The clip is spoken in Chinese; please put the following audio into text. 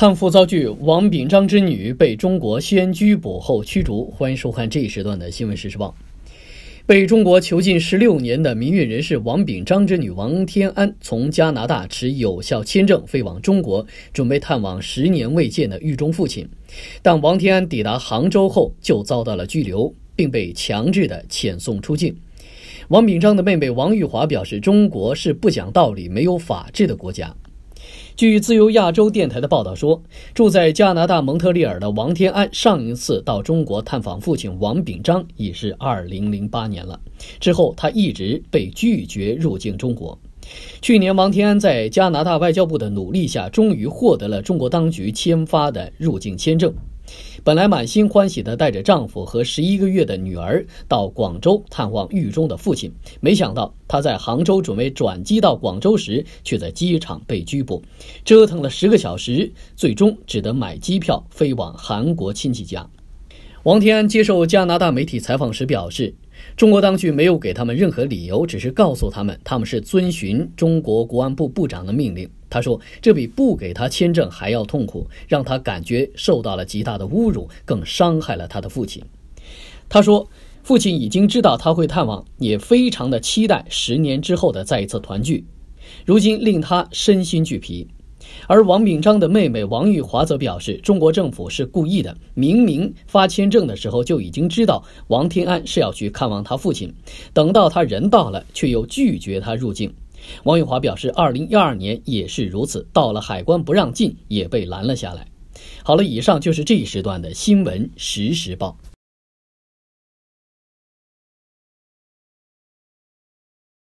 探父遭拒，王炳章之女被中国先拘捕后驱逐。欢迎收看这一时段的新闻实时报。被中国囚禁十六年的民运人士王炳章之女王天安，从加拿大持有效签证飞往中国，准备探望十年未见的狱中父亲。但王天安抵达杭州后就遭到了拘留，并被强制的遣送出境。王炳章的妹妹王玉华表示：“中国是不讲道理、没有法治的国家。”据自由亚洲电台的报道说，住在加拿大蒙特利尔的王天安上一次到中国探访父亲王炳章已是2008年了。之后，他一直被拒绝入境中国。去年，王天安在加拿大外交部的努力下，终于获得了中国当局签发的入境签证。本来满心欢喜地带着丈夫和十一个月的女儿到广州探望狱中的父亲，没想到她在杭州准备转机到广州时，却在机场被拘捕，折腾了十个小时，最终只得买机票飞往韩国亲戚家。王天安接受加拿大媒体采访时表示。中国当局没有给他们任何理由，只是告诉他们，他们是遵循中国国安部部长的命令。他说，这比不给他签证还要痛苦，让他感觉受到了极大的侮辱，更伤害了他的父亲。他说，父亲已经知道他会探望，也非常的期待十年之后的再一次团聚，如今令他身心俱疲。而王炳章的妹妹王玉华则表示，中国政府是故意的。明明发签证的时候就已经知道王天安是要去看望他父亲，等到他人到了，却又拒绝他入境。王玉华表示，2012年也是如此，到了海关不让进，也被拦了下来。好了，以上就是这一时段的新闻实时报。